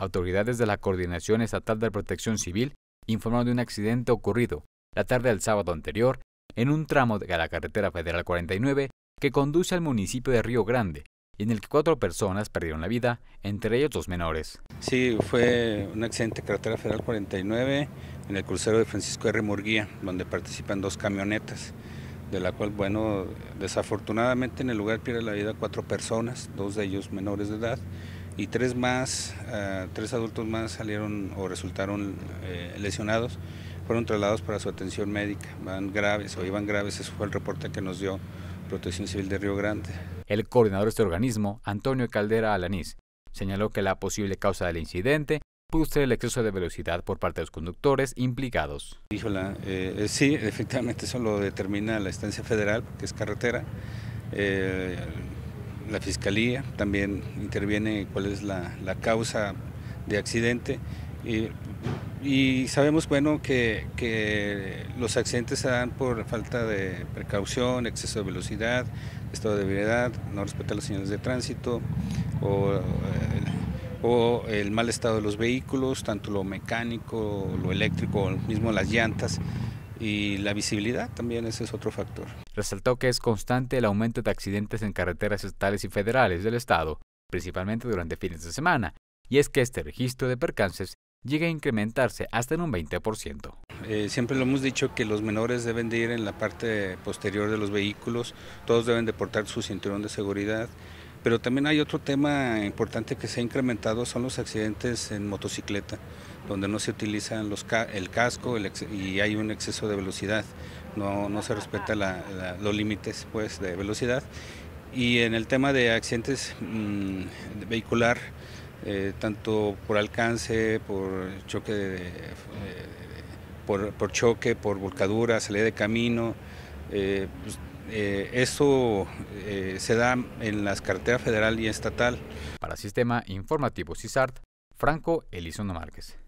Autoridades de la Coordinación Estatal de Protección Civil informaron de un accidente ocurrido la tarde del sábado anterior en un tramo de la carretera federal 49 que conduce al municipio de Río Grande en el que cuatro personas perdieron la vida, entre ellos dos menores. Sí, fue un accidente de carretera federal 49 en el crucero de Francisco R. Murguía, donde participan dos camionetas, de la cual, bueno, desafortunadamente en el lugar pierden la vida cuatro personas, dos de ellos menores de edad, y tres más, ah, tres adultos más salieron o resultaron eh, lesionados, fueron trasladados para su atención médica, van graves o iban graves, eso fue el reporte que nos dio Protección Civil de Río Grande. El coordinador de este organismo, Antonio Caldera Alanís, señaló que la posible causa del incidente pudo ser el exceso de velocidad por parte de los conductores implicados. Dijo eh, eh, sí, efectivamente eso lo determina la instancia federal, que es carretera. Eh, la fiscalía también interviene cuál es la, causa de accidente y, sabemos bueno que, los accidentes se dan por falta de precaución, exceso de velocidad, estado de debilidad, no respetar las señales de tránsito o, eh, o, el mal estado de los vehículos, tanto lo mecánico, lo eléctrico, mismo las llantas y la visibilidad también ese es otro factor. Resaltó que es constante el aumento de accidentes en carreteras estatales y federales del estado, principalmente durante fines de semana, y es que este registro de percances llega a incrementarse hasta en un 20%. Eh, siempre lo hemos dicho que los menores deben de ir en la parte posterior de los vehículos, todos deben de portar su cinturón de seguridad, pero también hay otro tema importante que se ha incrementado, son los accidentes en motocicleta, donde no se utiliza los el casco y hay un exceso de velocidad, no, no se respeta los límites pues, de velocidad. Y en el tema de accidentes mm, vehicular, eh, tanto por alcance, por choque, eh, por, por, choque, por volcadura, salida de camino, eh, pues, eh, eso eh, se da en las carteras federal y estatal. Para Sistema Informativo CISART, Franco Elizondo Márquez.